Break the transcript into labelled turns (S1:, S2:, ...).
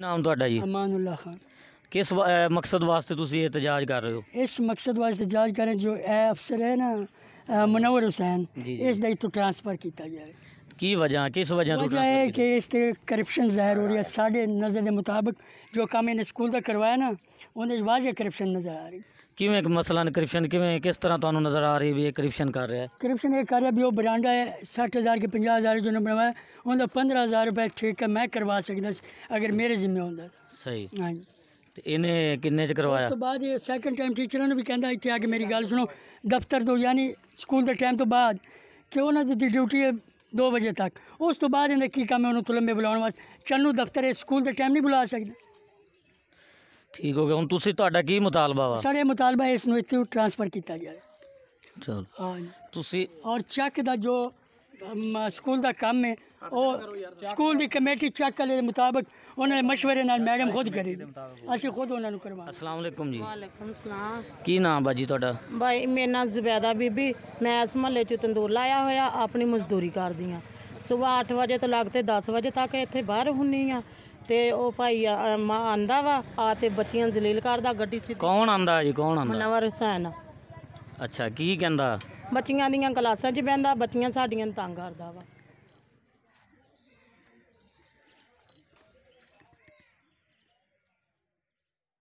S1: ਨਾਮ ਤੁਹਾਡਾ ਜੀ
S2: ਅਮਾਨੁੱਲਾ ਖਾਨ
S1: ਕਿਸ ਮਕਸਦ ਵਾਸਤੇ ਤੁਸੀਂ ਇਤਜਾਜ ਕਰ ਰਹੇ ਹੋ
S2: ਇਸ ਮਕਸਦ ਵਾਸਤੇ ਇਤਜਾਜ ਕਰ ਰਹੇ ਜੋ ਇਹ ਅਫਸਰ ਹੈ ਨਾ ਮਨਵਰ ਹੁਸੈਨ ਇਸ ਦੇ ਇਤੋਂ ਟ੍ਰਾਂਸਫਰ ਕੀਤਾ ਗਿਆ ਹੈ
S1: ਕੀ ਵਜ੍ਹਾ ਕਿਸ ਵਜ੍ਹਾ ਤੋਂ ਟ੍ਰਾਂਸਫਰ
S2: ਕੀਤਾ ਗਿਆ ਕਿ ਇਸ ਤੇ ਕਰਪਸ਼ਨ ਜ਼ਾਹਿਰ ਹੋ ਰਹੀ ਹੈ ਸਾਡੇ ਨਜ਼ਰ ਦੇ ਮੁਤਾਬਕ ਜੋ ਕੰਮ ਇਹਨੇ ਸਕੂਲ ਦਾ ਕਰਵਾਇਆ ਨਾ ਉਹਦੇ ਵਿੱਚ ਵਾਜ਼ਿਹ ਕਰਪਸ਼ਨ ਨਜ਼ਰ ਆ ਰਹੀ
S1: ਕਿਵੇਂ ਇੱਕ ਮਸਲਾ ਇਨਕ੍ਰਿਪਸ਼ਨ ਕਿਵੇਂ ਕਿਸ ਤਰ੍ਹਾਂ ਤੁਹਾਨੂੰ ਨਜ਼ਰ ਆ ਰਹੀ ਵੀ ਇਹ ਕਰਪਸ਼ਨ ਕਰ ਰਿਹਾ ਹੈ
S2: ਕਰਪਸ਼ਨ ਇਹ ਕਰ ਰਿਹਾ ਵੀ ਉਹ ਬਰਾਂਡਾ ਹੈ 60000 ਕੇ 50000 ਜੋ ਨੇ ਬਣਵਾਇਆ ਉਹਦਾ 15000 ਰੁਪਏ ਠੇਕਾ ਮੈਂ ਕਰਵਾ ਸਕਦਾ ਸੀ ਅਗਰ ਮੇਰੇ ਜ਼ਿੰਮੇ ਹੁੰਦਾ
S1: ਸਹੀ ਹਾਂਜੀ ਤੇ ਇਹਨੇ ਕਿੰਨੇ ਚ ਕਰਵਾਇਆ ਉਸ ਤੋਂ
S2: ਬਾਅਦ ਇਹ ਸੈਕੰਡ ਟਾਈਮ ਟੀਚਰਾਂ ਨੂੰ ਵੀ ਕਹਿੰਦਾ ਇੱਥੇ ਆ ਕੇ ਮੇਰੀ ਗੱਲ ਸੁਣੋ ਦਫ਼ਤਰ ਤੋਂ ਯਾਨੀ ਸਕੂਲ ਦੇ ਟਾਈਮ ਤੋਂ ਬਾਅਦ ਕਿ ਉਹਨਾਂ ਦੀ ਡਿਊਟੀ ਹੈ 2 ਵਜੇ ਤੱਕ ਉਸ ਤੋਂ ਬਾਅਦ ਇਹਨੇ ਕੀ ਕੰਮ ਹੈ ਉਹਨੂੰ ਤੁਲੰਬੇ ਬੁਲਾਉਣ ਵਾਸਤੇ ਚੰਨੂ ਦਫ਼ਤਰ ਇਹ ਸਕੂਲ ਦੇ ਟਾਈਮ ਨਹੀਂ ਬੁਲਾ ਸਕਦਾ
S1: ਠੀਕ ਹੋ ਗਿਆ ਹੁਣ ਤੁਸੀਂ ਤੁਹਾਡਾ ਕੀ ਮੁਤਾਲਬਾ ਵਾ ਸਰ
S2: ਇਹ ਮੁਤਾਲਬਾ ਇਸ ਨੂੰ ਇੱਥੇ ਟ੍ਰਾਂਸਫਰ ਕੀਤਾ ਜਾਵੇ ਚਲ ਤੁਸੀਂ ਔਰ ਚੱਕ ਦਾ ਜੋ ਸਕੂਲ ਦਾ ਕੰਮ ਹੈ ਉਹ ਸਕੂਲ ਦੀ ਕਮੇਟੀ ਚੱਕ ਕਰਨ ਦੇ ਮੁਤਾਬਕ ਉਹਨਾਂ ਦੇ مشਵਰੇ ਨਾਲ ਮੈਡਮ ਖੁਦ ਕਰੇ ਅਸੀਂ ਖੁਦ ਉਹਨਾਂ ਨੂੰ ਕਰਵਾ ਅਸਲਾਮ ਅਲੈਕਮ ਜੀ ਵਾਲੇਕਮ ਸਲਾਮ ਕੀ ਨਾਮ
S1: ਬਾਜੀ ਤੁਹਾਡਾ
S3: ਬਾਈ ਮੇਰਾ ਨਾਮ ਜ਼ੁਬੈਦਾ ਬੀਬੀ ਮੈਂ ਇਸ ਮਹੱਲੇ 'ਚ ਤੰਦੂਰ ਲਾਇਆ ਹੋਇਆ ਆਪਣੀ ਮਜ਼ਦੂਰੀ ਕਰਦੀ ਆ ਸਵੇਰ 8 ਵਜੇ ਤੋਂ ਲੱਗਦੇ 10 ਵਜੇ ਤੱਕ ਇੱਥੇ ਬਾਹਰ ਹੁੰਨੀ ਆ ਤੇ ਉਹ ਭਾਈ ਆ- ਆਂਦਾ ਵਾ ਆ ਤੇ ਬੱਚੀਆਂ ਜ਼ਲੀਲ ਕਰਦਾ ਗੱਡੀ ਸਿੱਧੀ
S1: ਕੌਣ ਆਂਦਾ ਜੀ ਕੌਣ ਆਂਦਾ ਮਨਵਰ ਹੁਸੈਨ ਅੱਛਾ ਕੀ ਕਹਿੰਦਾ
S3: ਬੱਚੀਆਂ ਦੀਆਂ ਕਲਾਸਾਂ 'ਚ ਬੈਂਦਾ ਬੱਚੀਆਂ ਸਾਡੀਆਂ ਨੂੰ ਤੰਗ ਕਰਦਾ
S2: ਵਾ